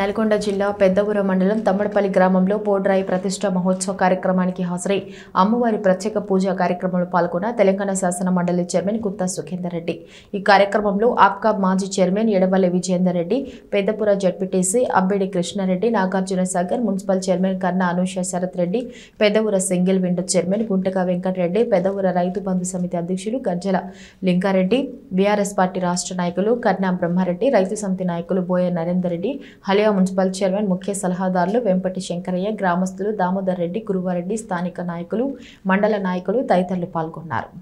నల్గొండ జిల్లా పెద్దపుర మండలం తమ్మడపల్లి గ్రామంలో పోడ్రాయి ప్రతిష్ట మహోత్సవ కార్యక్రమానికి హాజరై అమ్మవారి ప్రత్యేక పూజా కార్యక్రమంలో పాల్గొన్న తెలంగాణ శాసన మండలి చైర్మన్ గుత్తా సుఖేందర్ రెడ్డి ఈ కార్యక్రమంలో ఆప్కా మాజీ chairman Edavalli Vijayender Reddy Peddapura ZPTC Abbedi Krishna Reddy Nagarjuna Sagar municipal chairman Kanna Anusha Sharath Reddy Peddavura single window chairman Guntaka Venkata Reddy Peddavura రైతు బంధు సమితి అధ్యక్షులు గజ్జల లింగారెడ్డి బీఆర్ఎస్ పార్టీ రాష్ట్ర నాయకులు కన్నా బ్రహ్మారెడ్డి రైతు సమితి నాయకులు Boya Narender Reddy Haliya municipal chairman ముఖ్య సలహాదారులు వెంపటి శంకరయ్య గ్రామస్తులు దామోదర్ రెడ్డి గురువారెడ్డి స్థానిక నాయకులు మండల నాయకులు తదితరులు పాల్గొన్నారు